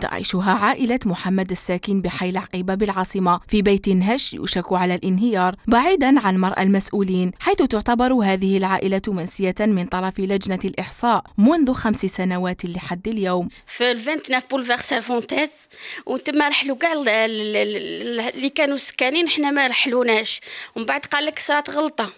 تعيشها عائلة محمد الساكن بحي العقيبة بالعاصمة في بيت هش يشك على الانهيار بعيدا عن مرأى المسؤولين حيث تعتبر هذه العائلة منسية من طرف لجنة الإحصاء منذ خمس سنوات لحد اليوم في 29 بولفار سيرفونتيز وتم رحلوا كاع اللي كانوا سكانين حنا ما رحلوناش ومن بعد قال لك صرات غلطة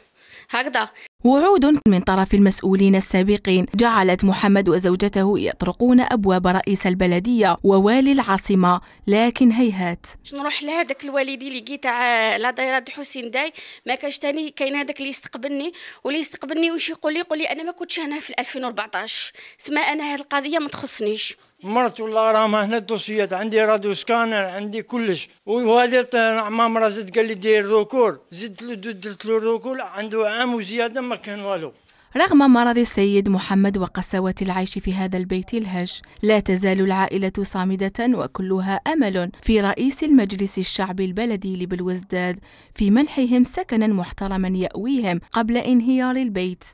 هكذا وعود من طرف المسؤولين السابقين جعلت محمد وزوجته يطرقون ابواب رئيس البلديه ووالي العاصمه لكن هيهات نروح لهذاك الوالدي اللي جيت تاع لا دايره حسين داي ما كانش تاني كاين هذاك اللي يستقبلني واللي يستقبلني واش يقول لي يقول لي انا ما كنتش هنا في 2014 سما انا هذه القضيه ما تخصنيش مرت والله ما هنا الدوسيات عندي راديو سكانر عندي كلش وهذا عمام راه زاد قال لي دير روكور زدت له درت له روكور عنده عام وزياده كان والو رغم مرض السيد محمد وقساوة العيش في هذا البيت الهش لا تزال العائلة صامدة وكلها أمل في رئيس المجلس الشعبي البلدي لبلوزداد في منحهم سكنا محترما يأويهم قبل انهيار البيت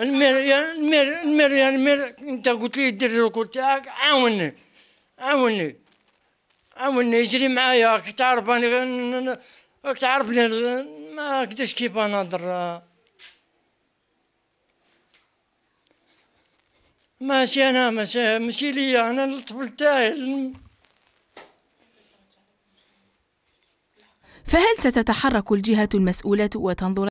المير المير المير المير انت قلت لي دير الركود تاعك عاوني عاوني عاوني يجري معايا راك تعرف راك تعرفني ما نقدرش كيف انا نهضر ماشي انا ماشي ماشي ليا انا الطفل تاعي فهل ستتحرك الجهة المسؤولة وتنظر